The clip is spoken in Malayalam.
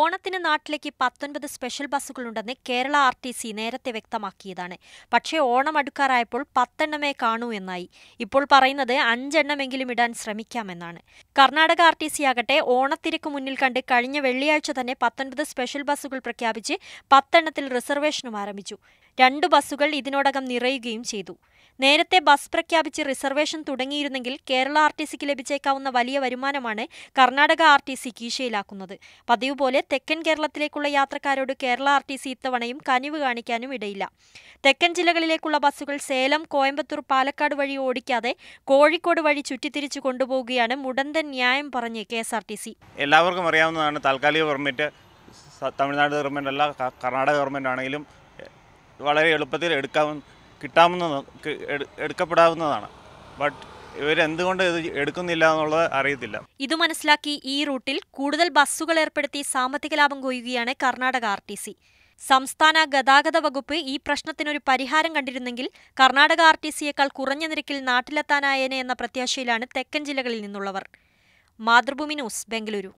ഓണത്തിന് നാട്ടിലേക്ക് പത്തൊൻപത് സ്പെഷ്യൽ ബസ്സുകളുണ്ടെന്ന് കേരള ആർ ടി സി നേരത്തെ വ്യക്തമാക്കിയതാണ് പക്ഷേ ഓണം അടുക്കാറായപ്പോൾ പത്തെണ്ണമേ കാണൂ എന്നായി ഇപ്പോൾ പറയുന്നത് അഞ്ചെണ്ണമെങ്കിലും ഇടാൻ ശ്രമിക്കാമെന്നാണ് കർണാടക ആർ ടി സി ആകട്ടെ ഓണത്തിരക്ക് മുന്നിൽ കണ്ട് കഴിഞ്ഞ വെള്ളിയാഴ്ച തന്നെ പത്തൊൻപത് സ്പെഷ്യൽ ബസ്സുകൾ പ്രഖ്യാപിച്ച് പത്തെണ്ണത്തിൽ റിസർവേഷനും ആരംഭിച്ചു രണ്ട് ബസ്സുകൾ ഇതിനോടകം നിറയുകയും ചെയ്തു നേരത്തെ ബസ് പ്രഖ്യാപിച്ച് റിസർവേഷൻ തുടങ്ങിയിരുന്നെങ്കിൽ കേരള ആർ ടി സിക്ക് ലഭിച്ചേക്കാവുന്ന വലിയ വരുമാനമാണ് കർണാടക ആർ ടി സി കീശയിലാക്കുന്നത് പതിവ് പോലെ തെക്കൻ കേരളത്തിലേക്കുള്ള യാത്രക്കാരോട് കേരള ആർ ടി സി ഇത്തവണയും കനിവ് കാണിക്കാനും ഇടയില്ല തെക്കൻ ജില്ലകളിലേക്കുള്ള ബസ്സുകൾ സേലം കോയമ്പത്തൂർ പാലക്കാട് വഴി ഓടിക്കാതെ കോഴിക്കോട് വഴി ചുറ്റിത്തിരിച്ചു കൊണ്ടുപോകുകയാണ് മുടന്തൻ ന്യായം പറഞ്ഞ് K S R T C എല്ലാവർക്കും അറിയാവുന്നതാണ് താൽക്കാലിക പെർമിറ്റ് തമിഴ്നാട് ഗവൺമെൻറ് അല്ല കർണാടക ഗവൺമെൻറ് ആണെങ്കിലും വളരെ എളുപ്പത്തിൽ എടുക്കാവുന്ന കിട്ടാവുന്ന എടുക്കപ്പെടാവുന്നതാണ് ബട്ട് ഇവരെന്തുകൊണ്ട് ഇത് എടുക്കുന്നില്ല എന്നുള്ളത് അറിയത്തില്ല ഇത് മനസ്സിലാക്കി ഈ റൂട്ടിൽ കൂടുതൽ ബസ്സുകൾ ഏർപ്പെടുത്തി സാമ്പത്തിക ലാഭം കൊയ്യുകയാണ് കർണാടക ആർ ടി സി സംസ്ഥാന ഗതാഗത വകുപ്പ് ഈ പ്രശ്നത്തിനൊരു പരിഹാരം കണ്ടിരുന്നെങ്കിൽ കർണാടക ആർ ടി സിയേക്കാൾ കുറഞ്ഞ നിരക്കിൽ നാട്ടിലെത്താനായേനെ എന്ന പ്രത്യാശയിലാണ് തെക്കൻ ജില്ലകളിൽ നിന്നുള്ളവർ മാതൃഭൂമി ന്യൂസ് ബംഗളൂരു